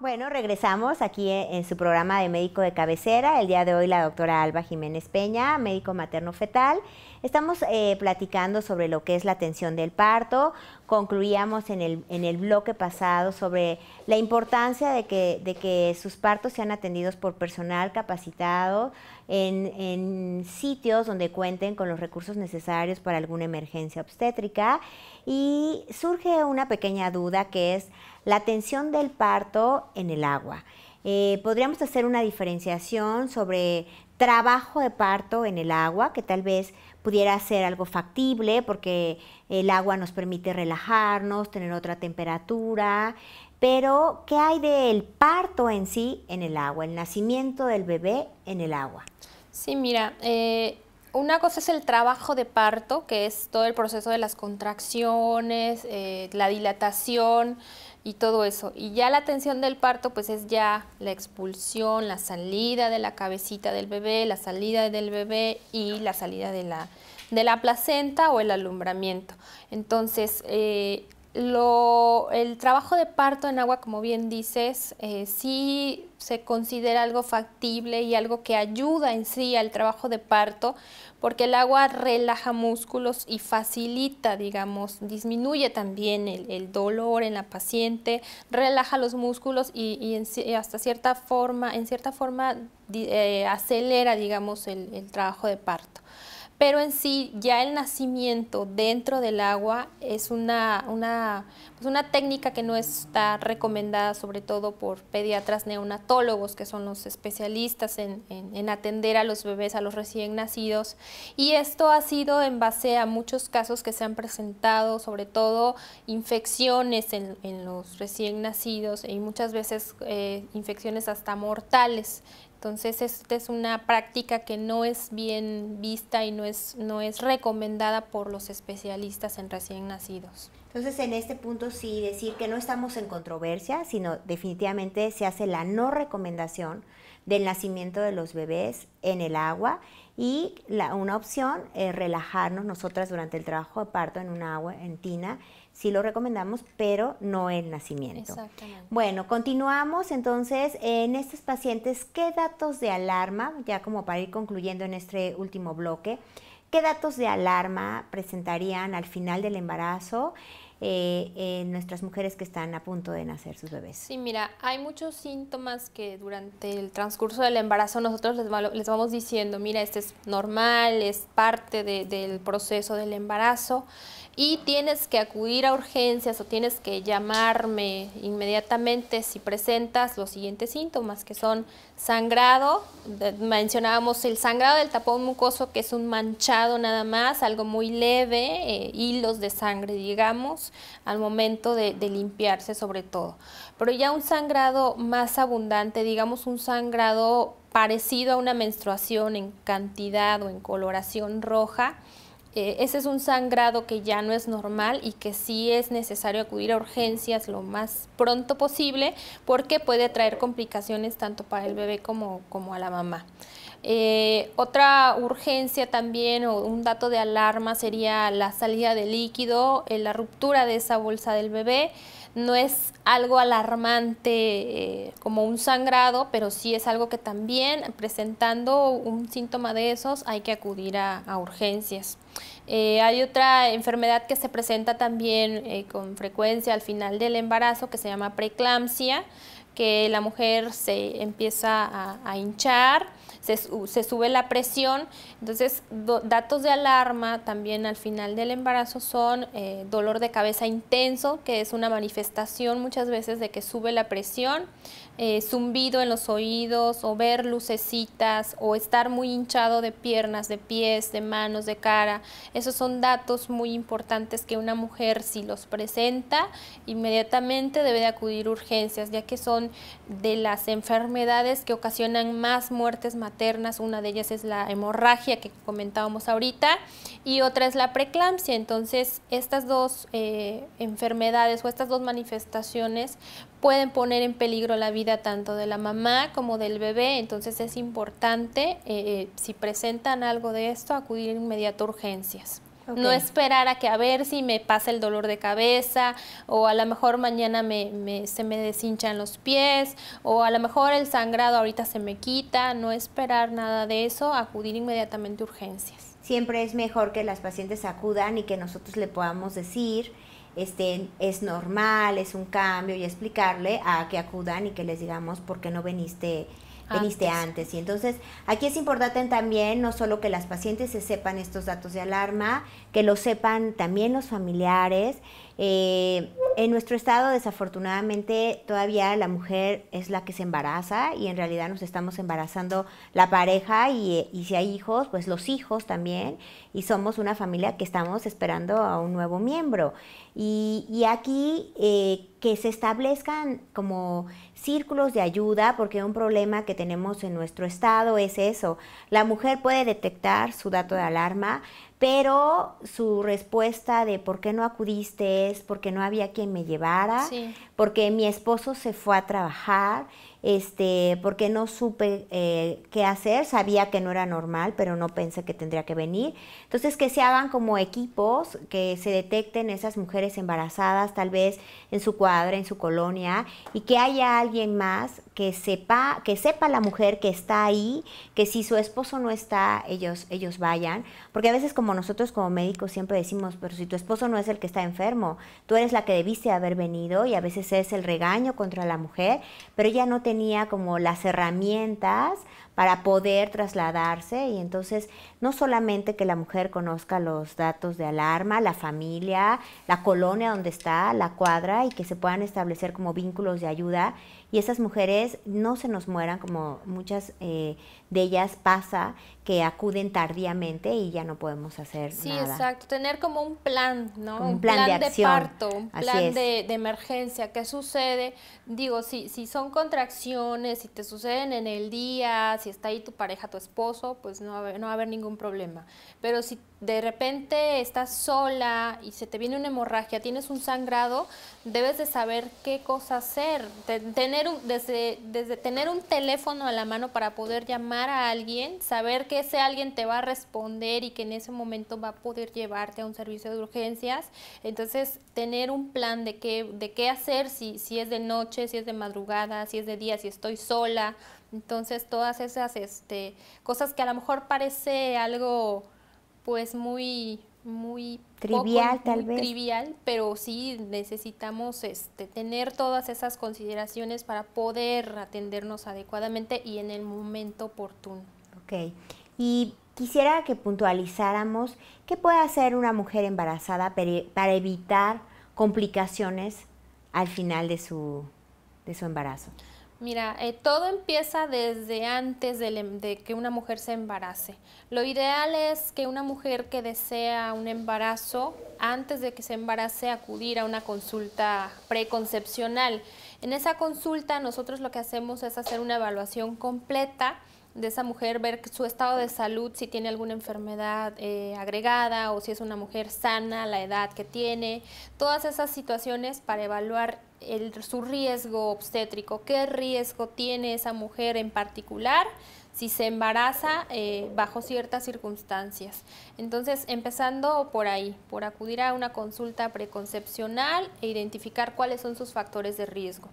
Bueno, regresamos aquí en su programa de médico de cabecera. El día de hoy la doctora Alba Jiménez Peña, médico materno fetal. Estamos eh, platicando sobre lo que es la atención del parto. Concluíamos en el, bloque pasado sobre la importancia de que, de que sus partos sean atendidos por personal capacitado en, en sitios donde cuenten con los recursos necesarios para alguna emergencia obstétrica. Y surge una pequeña duda que es la atención del parto en el agua. Eh, podríamos hacer una diferenciación sobre trabajo de parto en el agua, que tal vez pudiera ser algo factible porque el agua nos permite relajarnos, tener otra temperatura, pero ¿qué hay del parto en sí en el agua, el nacimiento del bebé en el agua? Sí, mira, eh, una cosa es el trabajo de parto, que es todo el proceso de las contracciones, eh, la dilatación, y todo eso. Y ya la atención del parto, pues es ya la expulsión, la salida de la cabecita del bebé, la salida del bebé y la salida de la, de la placenta o el alumbramiento. Entonces, eh, el trabajo de parto en agua, como bien dices, eh, sí se considera algo factible y algo que ayuda en sí al trabajo de parto, porque el agua relaja músculos y facilita, digamos, disminuye también el, dolor en la paciente, relaja los músculos y, hasta cierta forma, en cierta forma eh, acelera, digamos, el trabajo de parto pero en sí ya el nacimiento dentro del agua es una, una, pues una técnica que no está recomendada sobre todo por pediatras neonatólogos, que son los especialistas en, atender a los bebés, a los recién nacidos. Y esto ha sido en base a muchos casos que se han presentado, sobre todo infecciones en, en los recién nacidos y muchas veces eh, infecciones hasta mortales entonces, esta es una práctica que no es bien vista y no es, no es recomendada por los especialistas en recién nacidos. Entonces, en este punto sí decir que no estamos en controversia, sino definitivamente se hace la no recomendación del nacimiento de los bebés en el agua y una opción es relajarnos nosotras durante el trabajo de parto en un agua, en tina. Sí lo recomendamos, pero no el nacimiento. Exactamente. Bueno, continuamos entonces en estos pacientes, ¿qué datos de alarma, ya como para ir concluyendo en este último bloque, qué datos de alarma presentarían al final del embarazo? Eh, en nuestras mujeres que están a punto de nacer sus bebés? Sí, mira, hay muchos síntomas que durante el transcurso del embarazo nosotros les, vamos diciendo, mira, este es normal, es parte del proceso del embarazo y tienes que acudir a urgencias o tienes que llamarme inmediatamente si presentas los siguientes síntomas, que son sangrado, mencionábamos el sangrado del tapón mucoso, que es un manchado nada más, algo muy leve, eh, hilos de sangre, digamos, al momento de limpiarse sobre todo. Pero ya un sangrado más abundante, digamos un sangrado parecido a una menstruación en cantidad o en coloración roja, eh, ese es un sangrado que ya no es normal y que sí es necesario acudir a urgencias lo más pronto posible porque puede traer complicaciones tanto para el bebé como a la mamá. Eh, otra urgencia también o un dato de alarma sería la salida de líquido, eh, la ruptura de esa bolsa del bebé. No es algo alarmante eh, como un sangrado, pero sí es algo que también presentando un síntoma de esos hay que acudir a, urgencias. hay otra enfermedad que se presenta también con frecuencia al final del embarazo que se llama preeclampsia que la mujer se empieza a, hinchar, se, sube la presión. Entonces, datos de alarma también al final del embarazo son eh, dolor de cabeza intenso, que es una manifestación muchas veces de que sube la presión, eh, zumbido en los oídos o ver lucecitas o estar muy hinchado de piernas, de pies, de manos, de cara. Esos son datos muy importantes que una mujer si los presenta, inmediatamente debe de acudir urgencias, ya que son de las enfermedades que ocasionan más muertes maternas. Una de ellas es la hemorragia que comentábamos ahorita y otra es la preeclampsia. Entonces, estas dos eh, enfermedades o estas dos manifestaciones pueden poner en peligro la vida tanto de la mamá como del bebé. Entonces, es importante, eh, eh, si presentan algo de esto, acudir inmediato a urgencias. No esperar a que a ver si me pasa el dolor de cabeza o a lo mejor mañana se me deshinchan los pies o a lo mejor el sangrado ahorita se me quita. No esperar nada de eso, acudir inmediatamente a urgencias. Siempre es mejor que las pacientes acudan y que nosotros le podamos decir este, es normal, es un cambio y explicarle a que acudan y que les digamos por qué no veniste veniste antes. Y entonces aquí es importante también no solo que las pacientes se sepan estos datos de alarma, que lo sepan también los familiares. Eh, en nuestro estado, desafortunadamente, todavía la mujer es la que se embaraza y en realidad nos estamos embarazando la pareja y, si hay hijos, pues los hijos también. Y somos una familia que estamos esperando a un nuevo miembro. Y, aquí eh, que se establezcan como círculos de ayuda, porque un problema que tenemos en nuestro estado es eso. La mujer puede detectar su dato de alarma, pero su respuesta de por qué no acudiste es porque no había quien me llevara, porque mi esposo se fue a trabajar este, porque no supe eh, qué hacer, sabía que no era normal, pero no pensé que tendría que venir. Entonces, que se hagan como equipos, que se detecten esas mujeres embarazadas, tal vez en su cuadra, en su colonia, y que haya alguien más que sepa, que sepa la mujer que está ahí, que si su esposo no está, ellos, ellos vayan. Porque a veces como nosotros como médicos siempre decimos, pero si tu esposo no es el que está enfermo, tú eres la que debiste haber venido y a veces es el regaño contra la mujer, pero ella no te tenía como las herramientas para poder trasladarse y entonces no solamente que la mujer conozca los datos de alarma, la familia, la colonia donde está, la cuadra y que se puedan establecer como vínculos de ayuda y esas mujeres no se nos mueran como muchas eh, de ellas pasa que acuden tardíamente y ya no podemos hacer nada. Sí, exacto, tener como un plan, ¿no? Un, plan, de, de parto, un plan de, emergencia, qué sucede, digo, si, si son contracciones, si te suceden en el día, si si está ahí tu pareja, tu esposo, pues no va, a haber, no haber ningún problema. Pero si de repente estás sola y se te viene una hemorragia, tienes un sangrado, debes de saber qué cosa hacer. tener desde, desde tener un teléfono a la mano para poder llamar a alguien, saber que ese alguien te va a responder y que en ese momento va a poder llevarte a un servicio de urgencias. Entonces, tener un plan de qué, de qué hacer si, si es de noche, si es de madrugada, si es de día, si estoy sola. Entonces, todas esas este, cosas que a lo mejor parece algo, pues, muy, muy trivial, tal vez. pero sí necesitamos este, tener todas esas consideraciones para poder atendernos adecuadamente y en el momento oportuno. Ok. Y quisiera que puntualizáramos qué puede hacer una mujer embarazada para evitar complicaciones al final de su, de su embarazo. Mira, eh, todo empieza desde antes em, de, que una mujer se embarace. Lo ideal es que una mujer que desea un embarazo, antes de que se embarace, acudir a una consulta preconcepcional. En esa consulta nosotros lo que hacemos es hacer una evaluación completa de esa mujer, ver su estado de salud, si tiene alguna enfermedad eh, agregada o si es una mujer sana, la edad que tiene, todas esas situaciones para evaluar el, su riesgo obstétrico, qué riesgo tiene esa mujer en particular si se embaraza eh, bajo ciertas circunstancias. Entonces, empezando por ahí, por acudir a una consulta preconcepcional e identificar cuáles son sus factores de riesgo.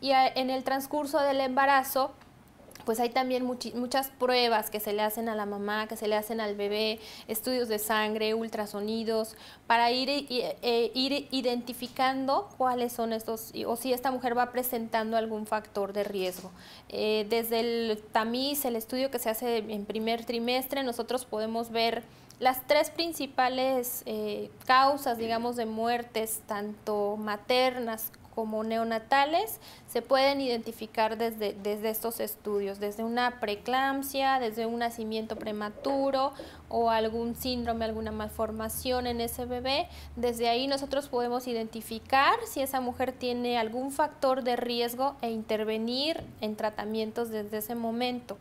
Y en el transcurso del embarazo, pues hay también muchas pruebas que se le hacen a la mamá, que se le hacen al bebé, estudios de sangre, ultrasonidos, para ir, e-, e-, e-, ir identificando cuáles son estos, o si esta mujer va presentando algún factor de riesgo. Eh, desde el tamiz, el estudio que se hace en primer trimestre, nosotros podemos ver las tres principales eh, causas, digamos, de muertes, tanto maternas como neonatales se pueden identificar desde, estos estudios, desde una preeclampsia, desde un nacimiento prematuro o algún síndrome, alguna malformación en ese bebé. Desde ahí nosotros podemos identificar si esa mujer tiene algún factor de riesgo e intervenir en tratamientos desde ese momento.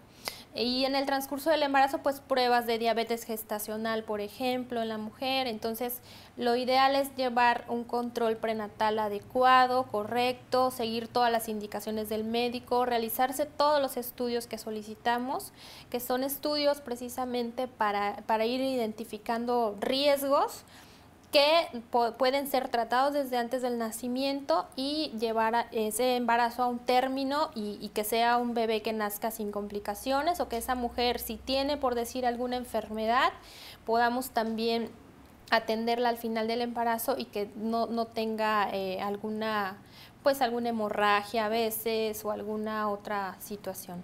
Y en el transcurso del embarazo, pues pruebas de diabetes gestacional, por ejemplo, en la mujer. Entonces, lo ideal es llevar un control prenatal adecuado, correcto, seguir todas las indicaciones del médico, realizarse todos los estudios que solicitamos, que son estudios precisamente para, para ir identificando riesgos que pueden ser tratados desde antes del nacimiento y llevar ese embarazo a un término y, que sea un bebé que nazca sin complicaciones o que esa mujer si tiene por decir alguna enfermedad podamos también atenderla al final del embarazo y que no, no tenga eh, alguna pues alguna hemorragia a veces o alguna otra situación.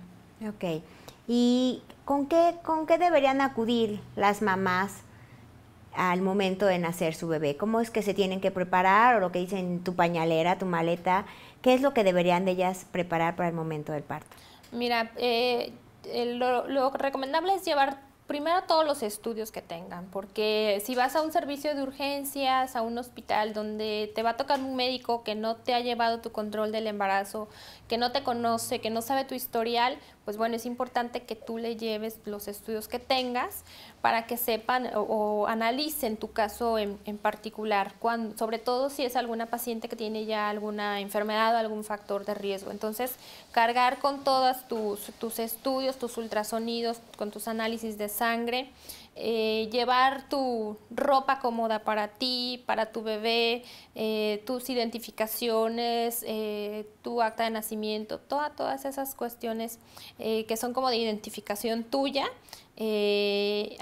Ok. ¿Y con qué, con qué deberían acudir las mamás al momento de nacer su bebé, cómo es que se tienen que preparar o lo que dicen tu pañalera, tu maleta, qué es lo que deberían de ellas preparar para el momento del parto. Mira, eh, lo, lo recomendable es llevar primero todos los estudios que tengan, porque si vas a un servicio de urgencias, a un hospital donde te va a tocar un médico que no te ha llevado tu control del embarazo, que no te conoce, que no sabe tu historial, pues bueno, es importante que tú le lleves los estudios que tengas para que sepan o, analicen tu caso en, particular, sobre todo si es alguna paciente que tiene ya alguna enfermedad o algún factor de riesgo. Entonces, cargar con todos tus, tus estudios, tus ultrasonidos, con tus análisis de sangre, eh, llevar tu ropa cómoda para ti, para tu bebé, eh, tus identificaciones, eh, tu acta de nacimiento, todas esas cuestiones que son como de identificación tuya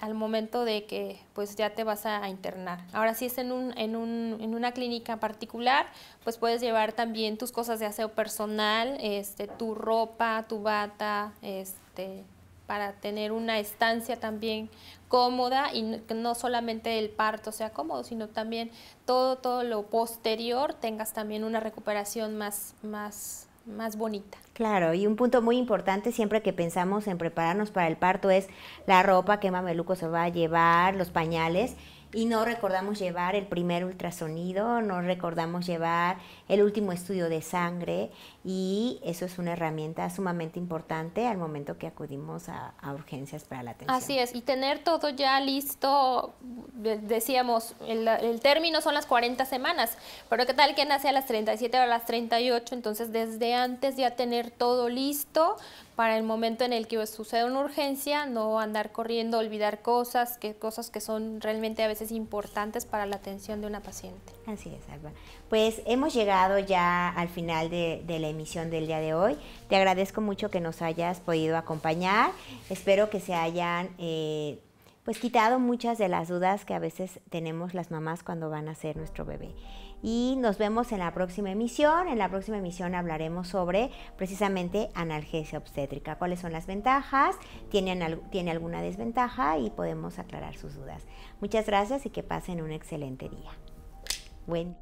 al momento de que pues ya te vas a internar. Ahora si es en, en, un, en una clínica particular, pues puedes llevar también tus cosas de aseo personal, este, tu ropa, tu bata, este, para tener una estancia también cómoda y no solamente el parto sea cómodo, sino también todo, todo lo posterior tengas también una recuperación más, más, más bonita. Claro, y un punto muy importante siempre que pensamos en prepararnos para el parto es la ropa, que mameluco se va a llevar, los pañales y no recordamos llevar el primer ultrasonido, no recordamos llevar el último estudio de sangre y eso es una herramienta sumamente importante al momento que acudimos a, urgencias para la atención. Así es, y tener todo ya listo decíamos, el, término son las 40 semanas, pero ¿qué tal que nace a las 37 o a las 38? Entonces, desde antes ya tener todo listo para el momento en el que suceda una urgencia, no andar corriendo, olvidar cosas, que cosas que son realmente a veces importantes para la atención de una paciente. Así es, Alba. Pues hemos llegado ya al final de, la emisión del día de hoy. Te agradezco mucho que nos hayas podido acompañar. Espero que se hayan... Eh, pues quitado muchas de las dudas que a veces tenemos las mamás cuando van a ser nuestro bebé. Y nos vemos en la próxima emisión. En la próxima emisión hablaremos sobre precisamente analgesia obstétrica, cuáles son las ventajas, ¿Tiene, tiene alguna desventaja y podemos aclarar sus dudas. Muchas gracias y que pasen un excelente día. Buen